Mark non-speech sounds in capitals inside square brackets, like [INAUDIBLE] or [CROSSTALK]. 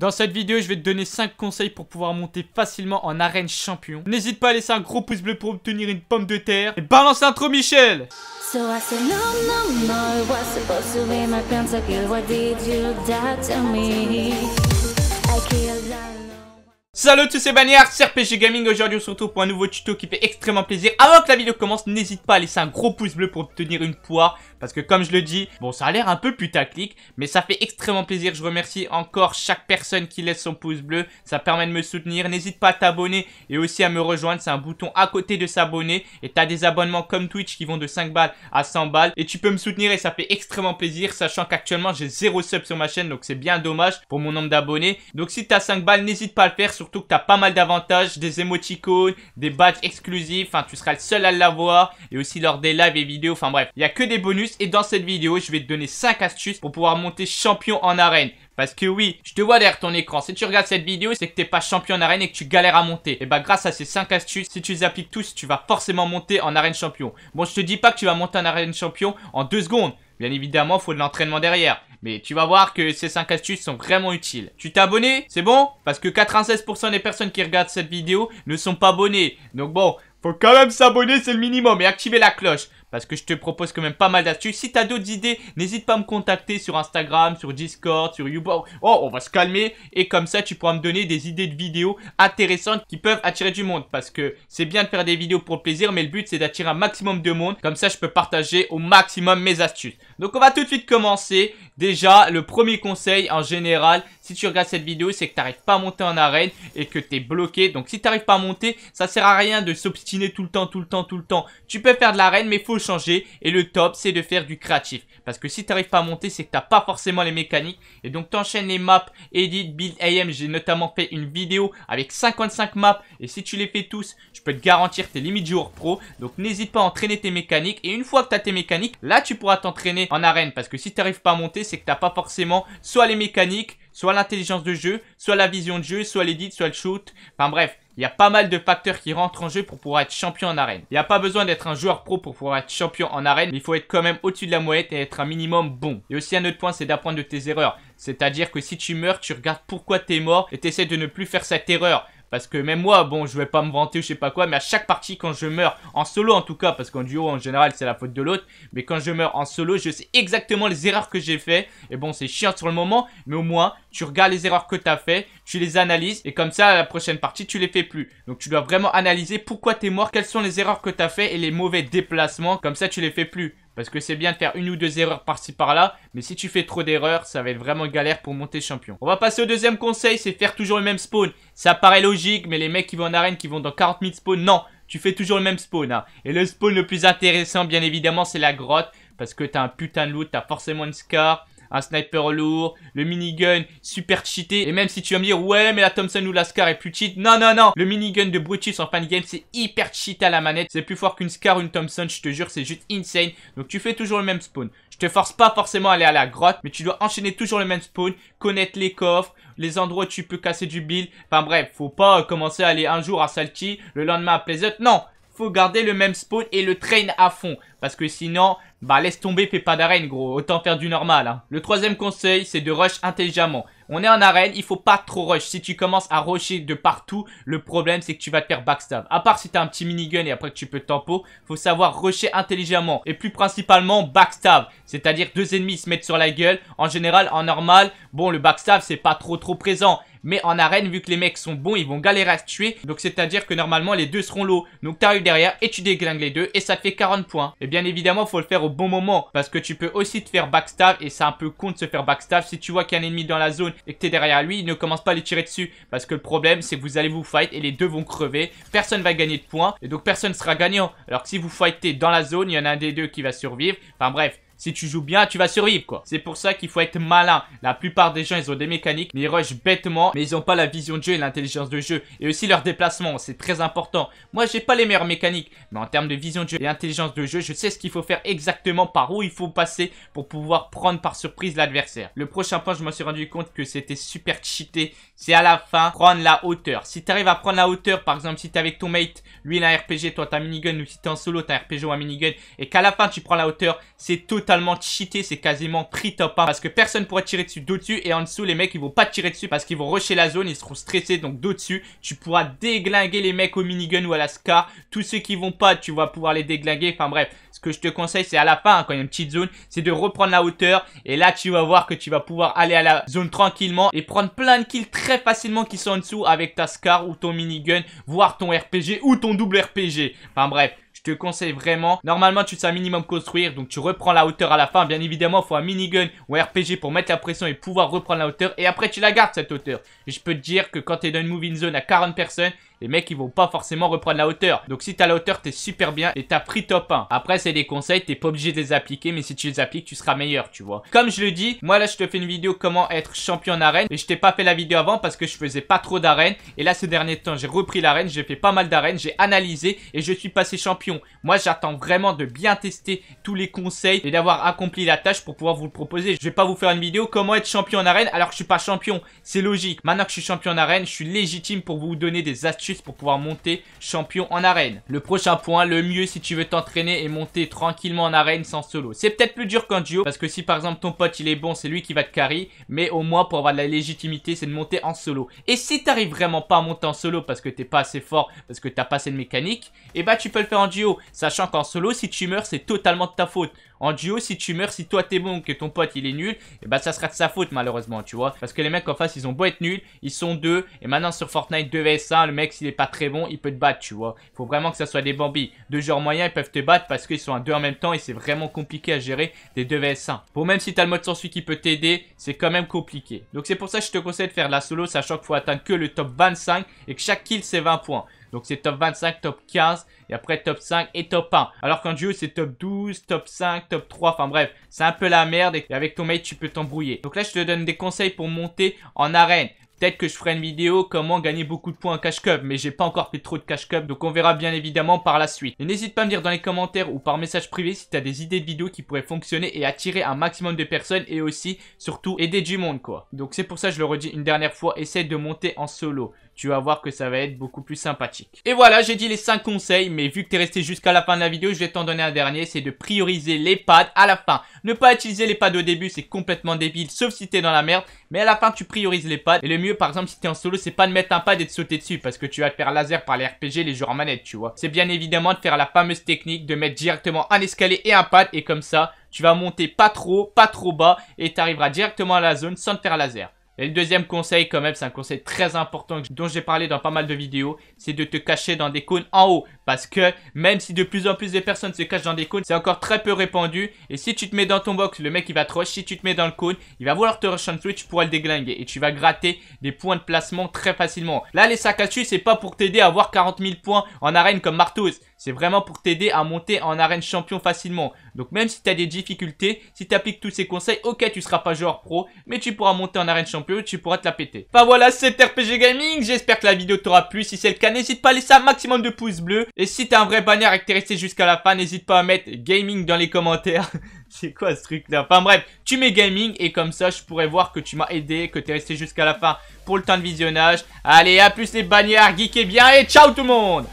Dans cette vidéo, je vais te donner 5 conseils pour pouvoir monter facilement en arène champion. N'hésite pas à laisser un gros pouce bleu pour obtenir une pomme de terre. Et balance l'intro, Michel Salut à Salut tous c'est Banyard, c'est RPG Gaming, aujourd'hui on se retrouve pour un nouveau tuto qui fait extrêmement plaisir. Avant que la vidéo commence, n'hésite pas à laisser un gros pouce bleu pour obtenir une poire parce que comme je le dis, bon ça a l'air un peu putaclic, mais ça fait extrêmement plaisir. Je remercie encore chaque personne qui laisse son pouce bleu. Ça permet de me soutenir. N'hésite pas à t'abonner et aussi à me rejoindre. C'est un bouton à côté de s'abonner. Et t'as des abonnements comme Twitch qui vont de 5 balles à 100 balles. Et tu peux me soutenir et ça fait extrêmement plaisir. Sachant qu'actuellement j'ai 0 sub sur ma chaîne. Donc c'est bien dommage pour mon nombre d'abonnés. Donc si t'as 5 balles, n'hésite pas à le faire. Surtout que t'as pas mal d'avantages. Des émoticônes, des badges exclusifs. Enfin tu seras le seul à l'avoir. Et aussi lors des lives et vidéos. Enfin bref, il y a que des bonus et dans cette vidéo je vais te donner 5 astuces pour pouvoir monter champion en arène. Parce que oui, je te vois derrière ton écran. Si tu regardes cette vidéo, c'est que t'es pas champion en arène et que tu galères à monter. Et bah grâce à ces 5 astuces, si tu les appliques tous, tu vas forcément monter en arène champion. Bon, je te dis pas que tu vas monter en arène champion en 2 secondes. Bien évidemment, il faut de l'entraînement derrière. Mais tu vas voir que ces 5 astuces sont vraiment utiles. Tu t'es abonné C'est bon Parce que 96% des personnes qui regardent cette vidéo ne sont pas abonnées. Donc bon, faut quand même s'abonner, c'est le minimum. Et activer la cloche parce que je te propose quand même pas mal d'astuces. Si t'as d'autres idées, n'hésite pas à me contacter sur Instagram, sur Discord, sur youtube Oh, on va se calmer et comme ça tu pourras me donner des idées de vidéos intéressantes qui peuvent attirer du monde parce que c'est bien de faire des vidéos pour le plaisir mais le but c'est d'attirer un maximum de monde. Comme ça je peux partager au maximum mes astuces. Donc on va tout de suite commencer. Déjà, le premier conseil en général, si tu regardes cette vidéo, c'est que t'arrives pas à monter en arène et que t'es bloqué. Donc si t'arrives pas à monter, ça sert à rien de s'obstiner tout le temps, tout le temps, tout le temps. Tu peux faire de l'arène mais faut changer et le top c'est de faire du créatif. Parce que si t'arrives pas à monter c'est que t'as pas forcément les mécaniques et donc t'enchaînes les maps, edit, build, AM, j'ai notamment fait une vidéo avec 55 maps et si tu les fais tous je peux te garantir tes limites joueur pro donc n'hésite pas à entraîner tes mécaniques et une fois que t'as tes mécaniques là tu pourras t'entraîner en arène parce que si t'arrives pas à monter c'est que t'as pas forcément soit les mécaniques soit l'intelligence de jeu, soit la vision de jeu, soit l'édit, soit le shoot. Enfin bref, il y a pas mal de facteurs qui rentrent en jeu pour pouvoir être champion en arène. Il n'y a pas besoin d'être un joueur pro pour pouvoir être champion en arène, il faut être quand même au-dessus de la mouette et être un minimum bon. Et aussi un autre point, c'est d'apprendre de tes erreurs. C'est-à-dire que si tu meurs, tu regardes pourquoi tu es mort et essaies de ne plus faire cette erreur. Parce que même moi, bon, je vais pas me vanter ou je sais pas quoi, mais à chaque partie, quand je meurs, en solo en tout cas, parce qu'en duo en général c'est la faute de l'autre, mais quand je meurs en solo, je sais exactement les erreurs que j'ai fait. Et bon, c'est chiant sur le moment, mais au moins, tu regardes les erreurs que t'as fait, tu les analyses, et comme ça, à la prochaine partie, tu les fais plus. Donc tu dois vraiment analyser pourquoi t'es mort, quelles sont les erreurs que t'as fait et les mauvais déplacements, comme ça tu les fais plus. Parce que c'est bien de faire une ou deux erreurs par-ci par-là, mais si tu fais trop d'erreurs, ça va être vraiment galère pour monter champion. On va passer au deuxième conseil, c'est faire toujours le même spawn. Ça paraît logique, mais les mecs qui vont en arène, qui vont dans 40 000 spawns, non tu fais toujours le même spawn. Hein. Et le spawn le plus intéressant, bien évidemment, c'est la grotte. Parce que t'as un putain de loot, t'as forcément une scar un sniper lourd, le minigun super cheaté. Et même si tu vas me dire, ouais, mais la Thompson ou la Scar est plus cheat. Non, non, non. Le minigun de Brutus en fin de game, c'est hyper cheat à la manette. C'est plus fort qu'une Scar ou une Thompson, je te jure, c'est juste insane. Donc tu fais toujours le même spawn. Je te force pas forcément à aller à la grotte, mais tu dois enchaîner toujours le même spawn, connaître les coffres, les endroits où tu peux casser du build. Enfin bref, faut pas euh, commencer à aller un jour à Salty, le lendemain à Pleasant. Non, faut garder le même spawn et le train à fond. Parce que sinon, bah laisse tomber pas d'arène gros, autant faire du normal. Hein. Le troisième conseil, c'est de rush intelligemment. On est en arène, il faut pas trop rush. Si tu commences à rusher de partout, le problème c'est que tu vas te faire backstab. À part si t'as un petit minigun et après que tu peux tempo, faut savoir rusher intelligemment. Et plus principalement backstab, c'est-à-dire deux ennemis se mettent sur la gueule. En général, en normal, bon le backstab c'est pas trop trop présent. Mais en arène, vu que les mecs sont bons, ils vont galérer à se tuer. Donc c'est-à-dire que normalement, les deux seront low. Donc t'arrives derrière et tu déglingues les deux et ça fait 40 points. Et bien évidemment, faut le faire au bon moment parce que tu peux aussi te faire backstab et c'est un peu con de se faire backstab. Si tu vois qu'il y a un ennemi dans la zone et que t'es derrière lui, il ne commence pas à les tirer dessus parce que le problème, c'est que vous allez vous fight et les deux vont crever. Personne va gagner de points et donc personne sera gagnant. Alors que si vous fightez dans la zone, il y en a un des deux qui va survivre. Enfin bref, si tu joues bien, tu vas survivre, quoi. C'est pour ça qu'il faut être malin. La plupart des gens, ils ont des mécaniques, mais ils rushent bêtement, mais ils ont pas la vision de jeu et l'intelligence de jeu. Et aussi leur déplacement, c'est très important. Moi, j'ai pas les meilleures mécaniques, mais en termes de vision de jeu et intelligence de jeu, je sais ce qu'il faut faire exactement par où il faut passer pour pouvoir prendre par surprise l'adversaire. Le prochain point, je me suis rendu compte que c'était super cheaté. C'est à la fin, prendre la hauteur. Si tu arrives à prendre la hauteur, par exemple, si t'es avec ton mate, lui il a un RPG, toi t'as un minigun, ou si t'es en solo, t'as un RPG ou un minigun, et qu'à la fin tu prends la hauteur, c'est totalement cheater c'est quasiment pris top 1 parce que personne pourra tirer dessus d'au dessus et en dessous les mecs ils vont pas tirer dessus parce qu'ils vont rusher la zone, ils seront stressés donc d'au dessus tu pourras déglinguer les mecs au minigun ou à la SCAR, tous ceux qui vont pas tu vas pouvoir les déglinguer, enfin bref ce que je te conseille c'est à la fin hein, quand il y a une petite zone c'est de reprendre la hauteur et là tu vas voir que tu vas pouvoir aller à la zone tranquillement et prendre plein de kills très facilement qui sont en dessous avec ta SCAR ou ton minigun, voire ton RPG ou ton double RPG, enfin bref je te conseille vraiment. Normalement, tu sais un minimum construire, donc tu reprends la hauteur à la fin. Bien évidemment, il faut un minigun ou RPG pour mettre la pression et pouvoir reprendre la hauteur. Et après, tu la gardes cette hauteur. Et je peux te dire que quand tu es dans une moving zone à 40 personnes, les mecs ils vont pas forcément reprendre la hauteur. Donc si t'as la hauteur t'es super bien et t'as pris top 1. Après c'est des conseils, t'es pas obligé de les appliquer mais si tu les appliques tu seras meilleur tu vois. Comme je le dis, moi là je te fais une vidéo comment être champion en arène et je t'ai pas fait la vidéo avant parce que je faisais pas trop d'arène et là ce dernier temps j'ai repris l'arène, j'ai fait pas mal d'arène j'ai analysé et je suis passé champion. Moi j'attends vraiment de bien tester tous les conseils et d'avoir accompli la tâche pour pouvoir vous le proposer. Je vais pas vous faire une vidéo comment être champion en arène alors que je suis pas champion, c'est logique. Maintenant que je suis champion en arène, je suis légitime pour vous donner des astuces pour pouvoir monter champion en arène. Le prochain point, le mieux si tu veux t'entraîner et monter tranquillement en arène sans solo. C'est peut-être plus dur qu'en duo parce que si par exemple ton pote il est bon, c'est lui qui va te carry. Mais au moins pour avoir de la légitimité, c'est de monter en solo. Et si t'arrives vraiment pas à monter en solo parce que t'es pas assez fort, parce que t'as pas assez de mécanique, et eh bah ben, tu peux le faire en duo. Sachant qu'en solo, si tu meurs, c'est totalement de ta faute. En duo, si tu meurs, si toi t'es bon, que ton pote il est nul, et eh bah ben, ça sera de sa faute malheureusement, tu vois. Parce que les mecs en face, ils ont beau être nuls, ils sont deux. Et maintenant sur Fortnite 2vs1, le mec s'il est pas très bon, il peut te battre, tu vois. Il Faut vraiment que ça soit des bambis. Deux joueurs moyens, ils peuvent te battre parce qu'ils sont à deux en même temps et c'est vraiment compliqué à gérer des 2vs1. Bon, même si t'as le mode sans suite qui peut t'aider, c'est quand même compliqué. Donc c'est pour ça que je te conseille de faire de la solo, sachant qu'il faut atteindre que le top 25 et que chaque kill c'est 20 points. Donc c'est top 25, top 15, et après top 5 et top 1. Alors qu'en duo, c'est top 12, top 5, top 3, enfin bref, c'est un peu la merde, et avec ton mate, tu peux t'embrouiller. Donc là, je te donne des conseils pour monter en arène. Peut-être que je ferai une vidéo comment gagner beaucoup de points en cash cup, mais j'ai pas encore fait trop de cash cup, donc on verra bien évidemment par la suite. Et n'hésite pas à me dire dans les commentaires ou par message privé si tu as des idées de vidéos qui pourraient fonctionner et attirer un maximum de personnes et aussi, surtout, aider du monde quoi. Donc c'est pour ça que je le redis une dernière fois, essaie de monter en solo. Tu vas voir que ça va être beaucoup plus sympathique. Et voilà, j'ai dit les 5 conseils, mais vu que tu es resté jusqu'à la fin de la vidéo, je vais t'en donner un dernier, c'est de prioriser les pads à la fin. Ne pas utiliser les pads au début, c'est complètement débile, sauf si t'es dans la merde, mais à la fin tu priorises les pads et le mieux par exemple, si t'es en solo, c'est pas de mettre un pad et de sauter dessus parce que tu vas te faire laser par les RPG, les joueurs manette, tu vois. C'est bien évidemment de faire la fameuse technique de mettre directement un escalier et un pad et comme ça, tu vas monter pas trop, pas trop bas et t'arriveras directement à la zone sans te faire laser. Et le deuxième conseil quand même, c'est un conseil très important dont j'ai parlé dans pas mal de vidéos, c'est de te cacher dans des cônes en haut. Parce que même si de plus en plus de personnes se cachent dans des cônes, c'est encore très peu répandu. Et si tu te mets dans ton box, le mec il va te rush. Si tu te mets dans le cône, il va vouloir te rush en dessous tu pourras le déglinguer. Et tu vas gratter des points de placement très facilement. Là les sacs à c'est pas pour t'aider à avoir 40 000 points en arène comme Martouz. C'est vraiment pour t'aider à monter en arène champion facilement. Donc même si t'as des difficultés, si t'appliques appliques tous ces conseils, ok tu seras pas joueur pro, mais tu pourras monter en arène champion, tu pourras te la péter. Enfin voilà, c'est RPG Gaming, j'espère que la vidéo t'aura plu. Si c'est le cas, n'hésite pas à laisser un maximum de pouces bleus. Et si t'as un vrai bannière et que t'es resté jusqu'à la fin, n'hésite pas à mettre gaming dans les commentaires. [LAUGHS] c'est quoi ce truc là Enfin bref, tu mets gaming et comme ça je pourrais voir que tu m'as aidé, que t'es resté jusqu'à la fin pour le temps de visionnage. Allez, à plus les bannières, geekez bien et ciao tout le monde